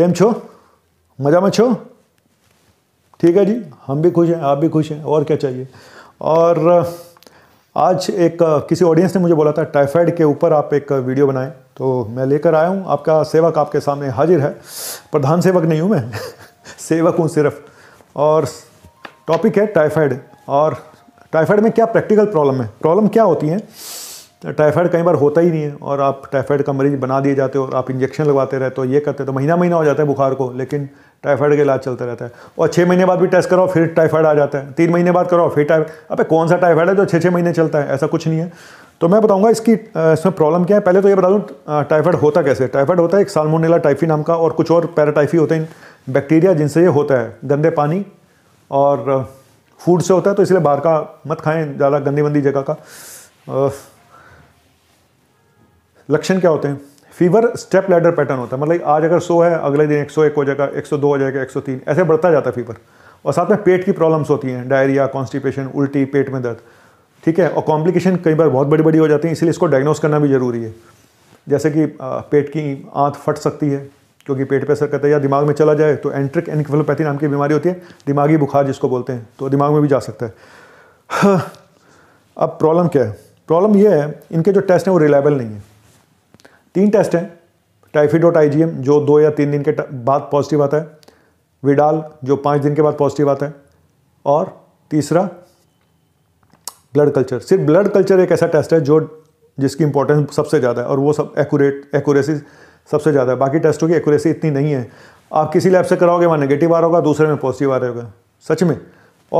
केम छो मज़ा में छो ठीक है जी हम भी खुश हैं आप भी खुश हैं और क्या चाहिए और आज एक किसी ऑडियंस ने मुझे बोला था टाइफाइड के ऊपर आप एक वीडियो बनाएं तो मैं लेकर आया हूँ आपका सेवक आपके सामने हाजिर है प्रधान सेवक नहीं हूँ मैं सेवक हूँ सिर्फ और टॉपिक है टाइफाइड और टाइफाइड में क्या प्रैक्टिकल प्रॉब्लम है प्रॉब्लम क्या होती है टाइफाइड कई बार होता ही नहीं है और आप टाइफाइड का मरीज बना दिए जाते हो और आप इंजेक्शन लगवाते रहते हो ये करते तो महीना महीना हो जाता है बुखार को लेकिन टाइफाइड का इलाज चलता रहता है और छः महीने बाद भी टेस्ट कराओ फिर टाइफाइड आ जाता है तीन महीने बाद कराओ फिर टाइफाइड अबे कौन सा टाइफाइड है जो छः छः महीने चलता है ऐसा कुछ नहीं है तो मैं बताऊंगा इसकी इसमें प्रॉब्लम क्या है पहले तो ये बता दूँ टाइफाइड होता कैसे टाइफाइड होता है एक सालमोनेला टाइफी नाम का और कुछ और पैराटाइफी होते हैं बैक्टीरिया जिनसे ये होता है गंदे पानी और फूड से होता है तो इसलिए बाहर का मत खाएं ज़्यादा गंदी बंदी जगह का लक्षण क्या होते हैं फीवर स्टेप लैडर पैटर्न होता है मतलब आज अगर सो है अगले दिन एक सौ एक हो जाएगा एक सौ दो हो जाएगा एक सौ तीन ऐसे बढ़ता जाता है फीवर और साथ में पेट की प्रॉब्लम्स होती हैं डायरिया कॉन्स्टिपेशन उल्टी पेट में दर्द ठीक है और कॉम्प्लिकेशन कई बार बहुत बड़ी बड़ी हो जाती है इसलिए इसको डायग्नोस करना भी ज़रूरी है जैसे कि पेट की आंत फट सकती है क्योंकि पेट पर असर करता है या दिमाग में चला जाए तो एंट्रिक एनकफलोपैथी नाम की बीमारी होती है दिमागी बुखार जिसको बोलते हैं तो दिमाग में भी जा सकता है हाँ, अब प्रॉब्लम क्या है प्रॉब्लम यह है इनके जो टेस्ट हैं वो रिलायबल नहीं है तीन टेस्ट हैं टाइफिड और टाइजीएम जो दो या तीन दिन के बाद पॉजिटिव आता है विडाल जो पाँच दिन के बाद पॉजिटिव आता है और तीसरा ब्लड कल्चर सिर्फ ब्लड कल्चर एक ऐसा टेस्ट है जो जिसकी इंपॉर्टेंस सबसे ज़्यादा है और वो सब एक्यूरेट एक्यूरेसी सबसे ज़्यादा है बाकी टेस्टों की एक्यूरेसी इतनी नहीं है आप किसी लैब से कराओगे वहाँ नेगेटिव आ रहा होगा दूसरे में पॉजिटिव आ रहे होगा सच में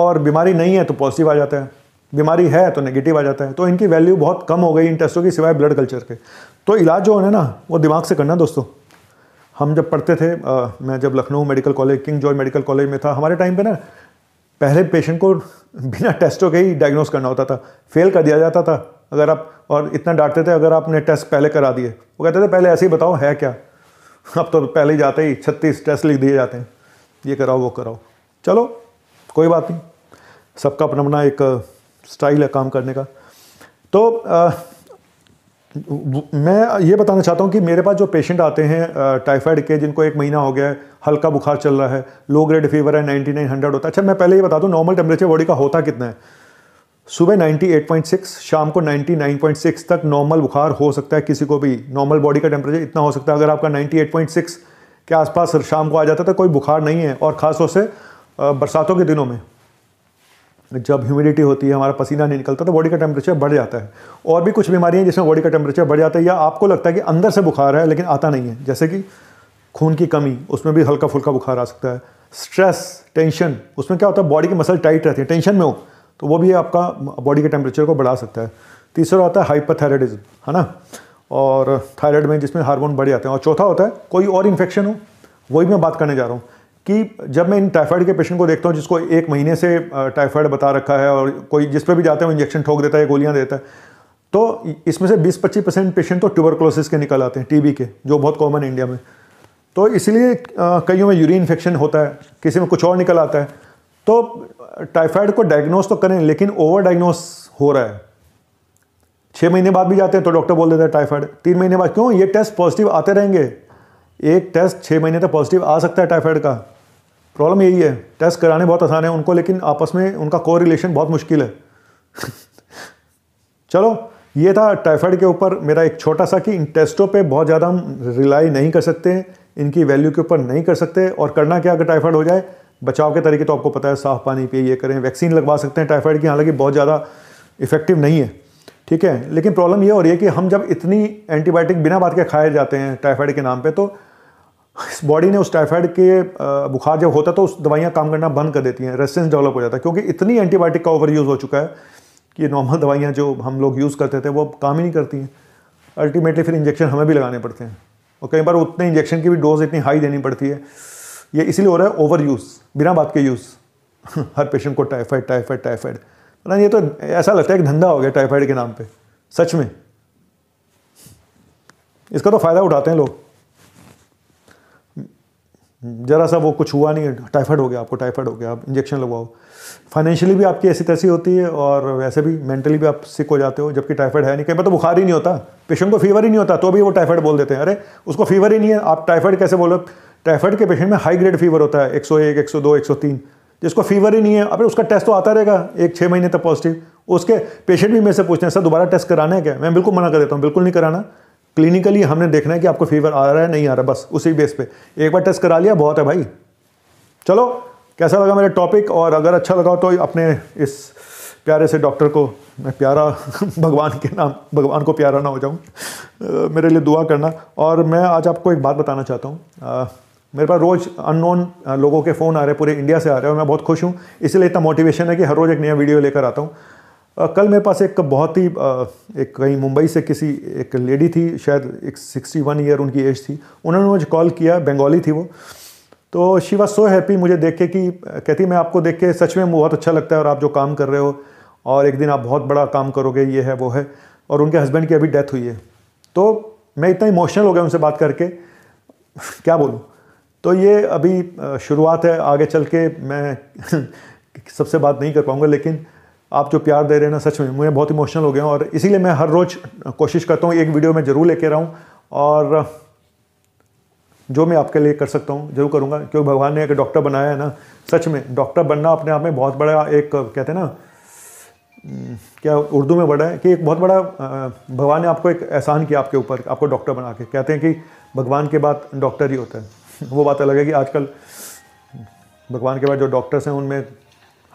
और बीमारी नहीं है तो पॉजिटिव आ जाता है बीमारी है तो नेगेटिव आ जाता है तो इनकी वैल्यू बहुत कम हो गई इन टेस्टों की सिवाय ब्लड कल्चर के तो इलाज जो है ना वो दिमाग से करना दोस्तों हम जब पढ़ते थे आ, मैं जब Lucknow medical college King Joy medical college में था हमारे टाइम पे ना पहले पेशेंट को बिना टेस्टों के ही डायग्नोस करना होता था फेल कर दिया जाता था अगर आप और इतना डांटते थे अगर आपने टेस्ट पहले करा दिए वो कहते थे पहले ऐसे ही बताओ है क्या अब तो पहले ही जाते ही छत्तीस टेस्ट लिख दिए जाते हैं ये कराओ वो कराओ चलो कोई बात नहीं सबका अपना अपना एक स्टाइल है काम करने का तो आ, मैं ये बताना चाहता हूँ कि मेरे पास जो पेशेंट आते हैं टाइफाइड के जिनको एक महीना हो गया है हल्का बुखार चल रहा है लो ग्रेड फीवर है 9900 होता है अच्छा मैं पहले ये बता दूँ नॉर्मल टेम्परेचर बॉडी का होता कितना है सुबह 98.6 शाम को 99.6 तक नॉर्मल बुखार हो सकता है किसी को भी नॉर्मल बॉडी का टेम्परेचर इतना हो सकता है अगर आपका 98.6 के आसपास शाम को आ जाता है तो कोई बुखार नहीं है और ख़ासतौर से बरसातों के दिनों में जब ह्यूमिडिटी होती है हमारा पसीना नहीं निकलता तो बॉडी का टेम्परेचर बढ़ जाता है और भी कुछ बीमारियाँ जिसमें बॉडी का टेम्परेचर बढ़ जाता है या आपको लगता है कि अंदर से बुखार है लेकिन आता नहीं है जैसे कि खून की कमी उसमें भी हल्का फुल्का बुखार आ सकता है स्ट्रेस टेंशन उसमें क्या होता है बॉडी की मसल टाइट रहती है टेंशन में हो तो वो भी आपका बॉडी के टेम्परेचर को बढ़ा सकता है तीसरा होता है हाइपरथायराइडिज्म है ना और थायराइड में जिसमें हार्मोन बढ़ जाते हैं और चौथा होता है कोई और इन्फेक्शन हो वही मैं बात करने जा रहा हूँ कि जब मैं इन टाइफाइड के पेशेंट को देखता हूँ जिसको एक महीने से टाइफाइड बता रखा है और कोई जिस पर भी जाते हैं इंजेक्शन ठोक देता है गोलियाँ देता है तो इसमें से 20-25 परसेंट पेशेंट तो ट्यूबरकलोसिस के निकल आते हैं टीबी के जो बहुत कॉमन है इंडिया में तो इसलिए कईयों में यूरिन इन्फेक्शन होता है किसी में कुछ और निकल आता है तो टाइफाइड को डायग्नोस तो करें लेकिन ओवर डायग्नोस हो रहा है छः महीने बाद भी जाते हैं तो डॉक्टर बोल देता है टाइफाइड तीन महीने बाद क्यों ये टेस्ट पॉजिटिव आते रहेंगे एक टेस्ट छः महीने तक पॉजिटिव आ सकता है टाइफाइड का प्रॉब्लम यही है टेस्ट कराने बहुत आसान है उनको लेकिन आपस में उनका को रिलेशन बहुत मुश्किल है चलो ये था टाइफाइड के ऊपर मेरा एक छोटा सा कि इन टेस्टों पे बहुत ज़्यादा हम रिलाई नहीं कर सकते इनकी वैल्यू के ऊपर नहीं कर सकते और करना क्या अगर टाइफाइड हो जाए बचाव के तरीके तो आपको पता है साफ पानी पिए ये करें वैक्सीन लगवा सकते हैं टाइफाइड की हालांकि बहुत ज़्यादा इफेक्टिव नहीं है ठीक है लेकिन प्रॉब्लम ये हो रही है कि हम जब इतनी एंटीबायोटिक बिना बात के खाए जाते हैं टाइफाइड के नाम पर तो इस बॉडी ने उस टाइफाइड के बुखार जब होता है तो उस दवाइयाँ काम करना बंद कर देती हैं रेसिस्टेंस डेवलप हो जाता है क्योंकि इतनी एंटीबायोटिक का ओवर यूज़ हो चुका है कि नॉर्मल दवाइयाँ जो हम लोग यूज़ करते थे वो अब काम ही नहीं करती हैं अल्टीमेटली फिर इंजेक्शन हमें भी लगाने पड़ते हैं और कई बार उतने इंजेक्शन की भी डोज इतनी हाई देनी पड़ती है ये इसीलिए हो रहा है ओवर यूज़ बिना बात के यूज़ हर पेशेंट को टाइफाइड टाइफाइड टाइफाइड पता ये तो ऐसा लगता है कि धंधा हो गया टाइफाइड के नाम पर सच में इसका तो फ़ायदा उठाते हैं लोग ज़रा सा वो कुछ हुआ नहीं टाइफाइड हो गया आपको टाइफाइड हो गया आप इंजेक्शन लगवाओ फाइनेंशियली भी आपकी ऐसी तैसी होती है और वैसे भी मेंटली भी आप सिक हो जाते हो जबकि टाइफाइड है नहीं कहीं पर तो बुखार ही नहीं होता पेशेंट को फीवर ही नहीं होता तो भी वो टाइफाइड बोल देते हैं अरे उसको फीवर ही नहीं है आप टाइफाइड कैसे बोलो टाइफाइड के पेशेंट में हाई ग्रेड फीवर होता है एक सौ एक एक सौ दो एक सौ तीन जिसको फीवर ही नहीं है अब उसका टेस्ट तो आता रहेगा एक छः महीने तक पॉजिटिव उसके पेशेंट भी मेरे से पूछते हैं सर दोबारा टेस्ट कराना है क्या मैं बिल्कुल मना कर देता हूँ बिल्कुल नहीं कराना क्लिनिकली हमने देखना है कि आपको फीवर आ रहा है नहीं आ रहा बस उसी बेस पे एक बार टेस्ट करा लिया बहुत है भाई चलो कैसा लगा मेरा टॉपिक और अगर अच्छा लगा तो अपने इस प्यारे से डॉक्टर को मैं प्यारा भगवान के नाम भगवान को प्यारा ना हो जाऊँ मेरे लिए दुआ करना और मैं आज आपको एक बात बताना चाहता हूँ मेरे पास रोज़ अननोन लोगों के फ़ोन आ रहे हैं पूरे इंडिया से आ रहे हैं और मैं बहुत खुश हूँ इसलिए इतना मोटिवेशन है कि हर रोज़ एक नया वीडियो लेकर आता हूँ कल मेरे पास एक बहुत ही एक कहीं मुंबई से किसी एक लेडी थी शायद एक सिक्सटी वन ईयर उनकी एज थी उन्होंने मुझे कॉल किया बंगाली थी वो तो शी वॉज सो हैप्पी मुझे देख के कि कहती मैं आपको देख के सच में बहुत अच्छा लगता है और आप जो काम कर रहे हो और एक दिन आप बहुत बड़ा काम करोगे ये है वो है और उनके हस्बैंड की अभी डेथ हुई है तो मैं इतना इमोशनल हो गया उनसे बात करके क्या बोलूँ तो ये अभी शुरुआत है आगे चल के मैं सबसे बात नहीं कर पाऊँगा लेकिन आप जो प्यार दे रहे हैं ना सच में मुझे बहुत इमोशनल हो गया हूँ और इसीलिए मैं हर रोज़ कोशिश करता हूँ एक वीडियो में ज़रूर लेके हूँ और जो मैं आपके लिए कर सकता हूँ जरूर करूँगा क्योंकि भगवान ने एक डॉक्टर बनाया है ना सच में डॉक्टर बनना अपने आप में बहुत बड़ा एक कहते हैं ना हम्म, क्या उर्दू में बड़ा है कि एक बहुत बड़ा भगवान ने आपको एक एहसान किया आपके ऊपर आपको डॉक्टर बना के कहते हैं कि भगवान के बाद डॉक्टर ही होता है वो बात अलग है कि आजकल भगवान के बाद जो डॉक्टर्स हैं उनमें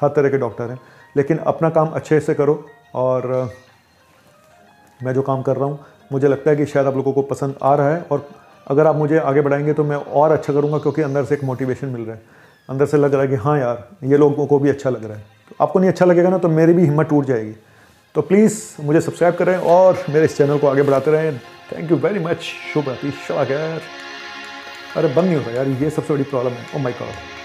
हर तरह के डॉक्टर हैं लेकिन अपना काम अच्छे से करो और मैं जो काम कर रहा हूँ मुझे लगता है कि शायद आप लोगों को पसंद आ रहा है और अगर आप मुझे आगे बढ़ाएंगे तो मैं और अच्छा करूँगा क्योंकि अंदर से एक मोटिवेशन मिल रहा है अंदर से लग रहा है कि हाँ यार ये लोगों को भी अच्छा लग रहा है तो आपको नहीं अच्छा लगेगा ना तो मेरी भी हिम्मत टूट जाएगी तो प्लीज़ मुझे सब्सक्राइब करें और मेरे इस चैनल को आगे बढ़ाते रहें थैंक यू वेरी मच शुभ रात्रि शवा अरे बंद नहीं होगा यार ये सबसे बड़ी प्रॉब्लम है ओ माय गॉड